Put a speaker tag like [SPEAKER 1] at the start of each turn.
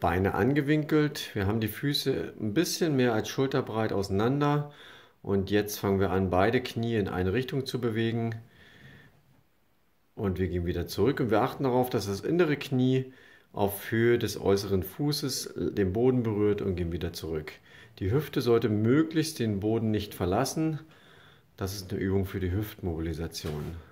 [SPEAKER 1] Beine angewinkelt. Wir haben die Füße ein bisschen mehr als schulterbreit auseinander. Und jetzt fangen wir an, beide Knie in eine Richtung zu bewegen. Und wir gehen wieder zurück und wir achten darauf, dass das innere Knie auf Höhe des äußeren Fußes äh, den Boden berührt und gehen wieder zurück. Die Hüfte sollte möglichst den Boden nicht verlassen. Das ist eine Übung für die Hüftmobilisation.